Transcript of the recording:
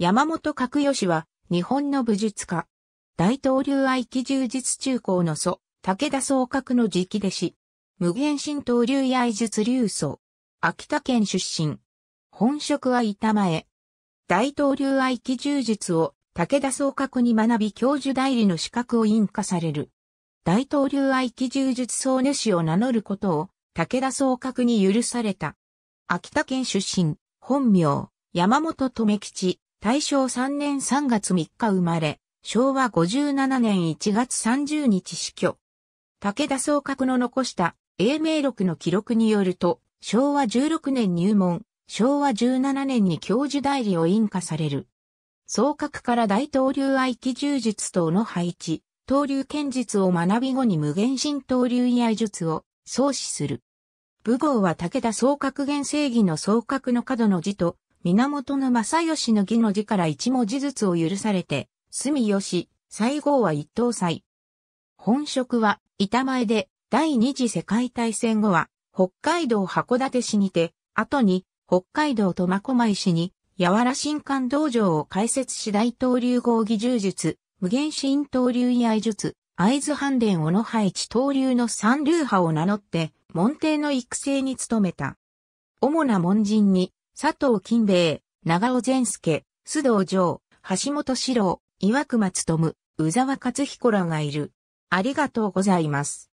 山本角義は、日本の武術家。大東流愛奇柔術中高の祖、武田総閣の直弟子。無限神道流愛術流祖。秋田県出身。本職は板前。大東流愛奇柔術を武田総閣に学び教授代理の資格を印化される。大東流愛奇柔術総主師を名乗ることを武田総閣に許された。秋田県出身、本名、山本留吉。大正3年3月3日生まれ、昭和57年1月30日死去。武田総閣の残した英明録の記録によると、昭和16年入門、昭和17年に教授代理を印下される。総閣から大東流愛機充術等の配置、東流剣術を学び後に無限神東流医愛術を創始する。武豪は武田総閣原正義の総閣の角の字と源正義の義の字から一文字ずつを許されて、住吉、西郷は一等祭。本職は、板前で、第二次世界大戦後は、北海道函館市にて、後に、北海道苫小牧市に、柔ら新館道場を開設し大東流合技柔術、無限新東流居合術、合津半伝小野派一東流の三流派を名乗って、門弟の育成に努めた。主な門人に、佐藤金兵衛、長尾善介、須藤城、橋本四郎、岩熊努、宇沢勝彦らがいる。ありがとうございます。